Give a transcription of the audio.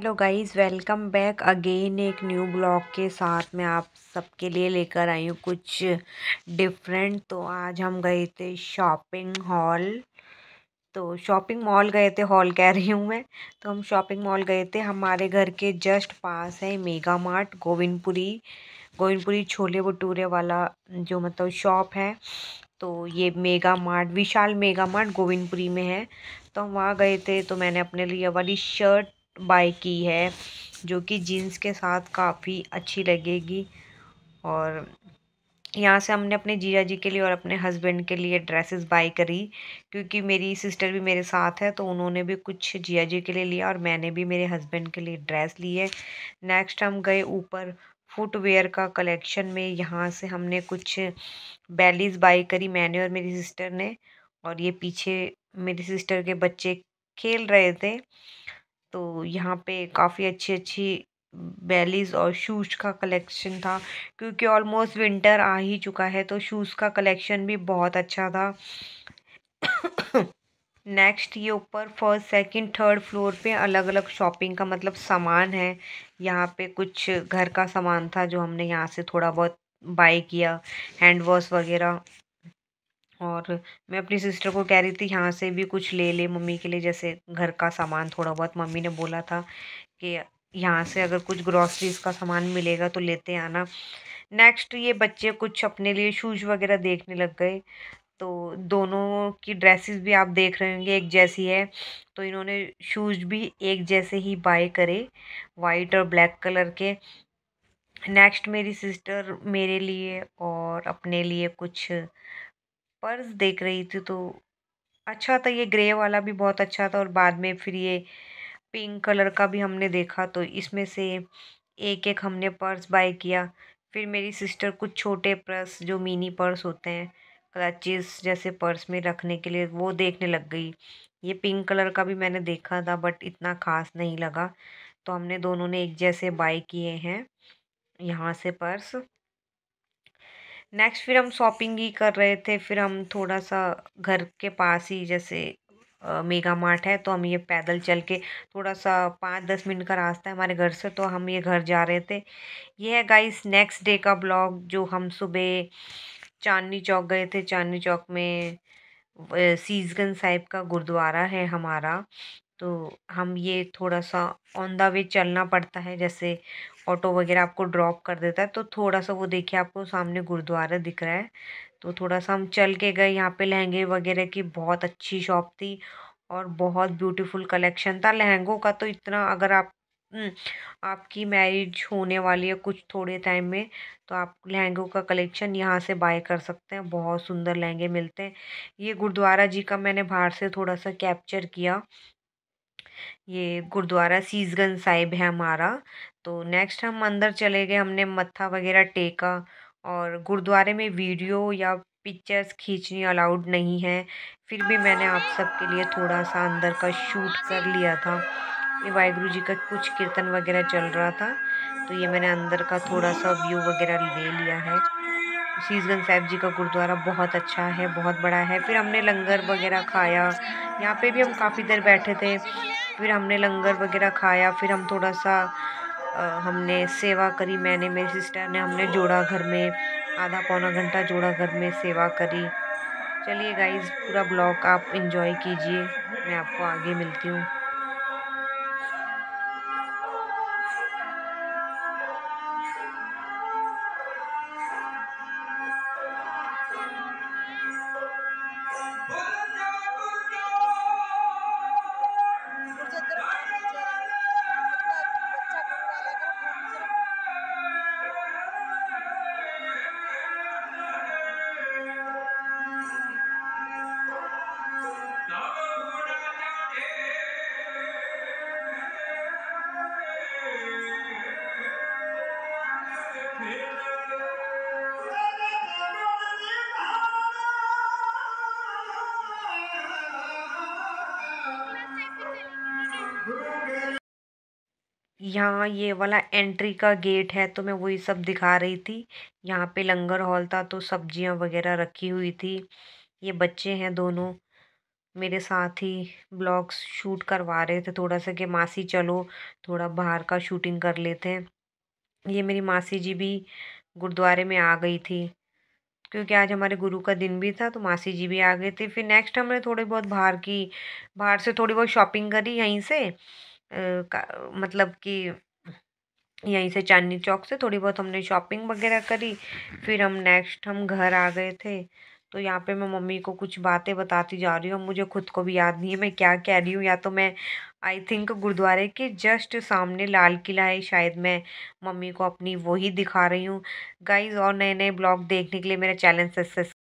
hello guys welcome back again एक new blog के साथ मैं आप सबके लिए लेकर आई हूँ कुछ डिफरेंट तो आज हम गए थे शॉपिंग हॉल तो शॉपिंग मॉल गए थे हॉल कह रही हूँ मैं तो हम शॉपिंग मॉल गए थे हमारे घर के जस्ट पास है मेगा मार्ट गोविंदपुरी गोविंदपुरी छोले भटूरे वाला जो मतलब शॉप है तो ये Mega Mart Vishal Mega Mart Govindpuri में है तो हम वहाँ गए थे तो मैंने अपने लिए वाली शर्ट बाय की है जो कि जीन्स के साथ काफ़ी अच्छी लगेगी और यहाँ से हमने अपने जीजा जी के लिए और अपने हस्बैंड के लिए ड्रेसेस बाय करी क्योंकि मेरी सिस्टर भी मेरे साथ है तो उन्होंने भी कुछ जिया जी के लिए लिया और मैंने भी मेरे हस्बैंड के लिए ड्रेस ली है नेक्स्ट हम गए ऊपर फुटवेयर का कलेक्शन में यहाँ से हमने कुछ बैलीज बाई करी मैंने और मेरी सिस्टर ने और ये पीछे मेरी सिस्टर के बच्चे खेल रहे थे तो यहाँ पे काफ़ी अच्छी अच्छी बेलीज़ और शूज़ का कलेक्शन था क्योंकि ऑलमोस्ट विंटर आ ही चुका है तो शूज़ का कलेक्शन भी बहुत अच्छा था नेक्स्ट ये ऊपर फर्स्ट सेकंड थर्ड फ्लोर पे अलग अलग शॉपिंग का मतलब सामान है यहाँ पे कुछ घर का सामान था जो हमने यहाँ से थोड़ा बहुत बाई किया हैंड वॉश वगैरह और मैं अपनी सिस्टर को कह रही थी यहाँ से भी कुछ ले ले मम्मी के लिए जैसे घर का सामान थोड़ा बहुत मम्मी ने बोला था कि यहाँ से अगर कुछ ग्रॉसरीज का सामान मिलेगा तो लेते आना नेक्स्ट ये बच्चे कुछ अपने लिए शूज़ वगैरह देखने लग गए तो दोनों की ड्रेसेस भी आप देख रहे होंगे एक जैसी है तो इन्होंने शूज़ भी एक जैसे ही बाय करे वाइट और ब्लैक कलर के नेक्स्ट मेरी सिस्टर मेरे लिए और अपने लिए कुछ पर्स देख रही थी तो अच्छा था ये ग्रे वाला भी बहुत अच्छा था और बाद में फिर ये पिंक कलर का भी हमने देखा तो इसमें से एक एक हमने पर्स बाय किया फिर मेरी सिस्टर कुछ छोटे पर्स जो मिनी पर्स होते हैं क्लचेस जैसे पर्स में रखने के लिए वो देखने लग गई ये पिंक कलर का भी मैंने देखा था बट इतना ख़ास नहीं लगा तो हमने दोनों ने एक जैसे बाय किए हैं यहाँ से पर्स नेक्स्ट फिर हम शॉपिंग ही कर रहे थे फिर हम थोड़ा सा घर के पास ही जैसे मेगा मार्ट है तो हम ये पैदल चल के थोड़ा सा पाँच दस मिनट का रास्ता है हमारे घर से तो हम ये घर जा रहे थे ये है गाइस नेक्स्ट डे का ब्लॉग जो हम सुबह चांदनी चौक गए थे चांदनी चौक में सीसगंज साहिब का गुरुद्वारा है हमारा तो हम ये थोड़ा सा ऑन द वे चलना पड़ता है जैसे ऑटो वगैरह आपको ड्रॉप कर देता है तो थोड़ा सा वो देखिए आपको सामने गुरुद्वारा दिख रहा है तो थोड़ा सा हम चल के गए यहाँ पे लहंगे वगैरह की बहुत अच्छी शॉप थी और बहुत ब्यूटीफुल कलेक्शन था लहंगों का तो इतना अगर आप हम्म, आपकी मैरिज होने वाली है कुछ थोड़े टाइम में तो आप लहंगों का कलेक्शन यहाँ से बाय कर सकते हैं बहुत सुंदर लहंगे मिलते हैं ये गुरुद्वारा जी का मैंने बाहर से थोड़ा सा कैप्चर किया ये गुरुद्वारा सीसगंज साहिब है हमारा तो नेक्स्ट हम अंदर चले गए हमने मत्था वगैरह टेका और गुरुद्वारे में वीडियो या पिक्चर्स खींचनी अलाउड नहीं है फिर भी मैंने आप सबके लिए थोड़ा सा अंदर का शूट कर लिया था ये वाहगुरु जी का कुछ कीर्तन वगैरह चल रहा था तो ये मैंने अंदर का थोड़ा सा व्यू वगैरह ले लिया है शीसगंज साहिब जी का गुरुद्वारा बहुत अच्छा है बहुत बड़ा है फिर हमने लंगर वगैरह खाया यहाँ पे भी हम काफ़ी देर बैठे थे फिर हमने लंगर वगैरह खाया फिर हम थोड़ा सा आ, हमने सेवा करी मैंने मेरी सिस्टर ने हमने जोड़ा घर में आधा पौना घंटा जोड़ा घर में सेवा करी चलिए गाइज पूरा ब्लॉग आप इन्जॉय कीजिए मैं आपको आगे मिलती हूँ यहाँ ये वाला एंट्री का गेट है तो मैं वही सब दिखा रही थी यहाँ पे लंगर हॉल था तो सब्जियाँ वगैरह रखी हुई थी ये बच्चे हैं दोनों मेरे साथ ही ब्लॉग्स शूट करवा रहे थे थोड़ा सा कि मासी चलो थोड़ा बाहर का शूटिंग कर लेते हैं ये मेरी मासी जी भी गुरुद्वारे में आ गई थी क्योंकि आज हमारे गुरु का दिन भी था तो मासी जी भी आ गए थे फिर नेक्स्ट हमने थोड़ी बहुत बाहर की बाहर से थोड़ी बहुत शॉपिंग करी यहीं से मतलब कि यहीं से चांदनी चौक से थोड़ी बहुत हमने शॉपिंग वगैरह करी फिर हम नेक्स्ट हम घर आ गए थे तो यहाँ पे मैं मम्मी को कुछ बातें बताती जा रही हूँ मुझे खुद को भी याद नहीं है मैं क्या कह रही हूँ या तो मैं आई थिंक गुरुद्वारे के जस्ट सामने लाल किला है शायद मैं मम्मी को अपनी वही दिखा रही हूँ गाइज और नए नए ब्लॉग देखने के लिए मेरा चैनल सक्सेस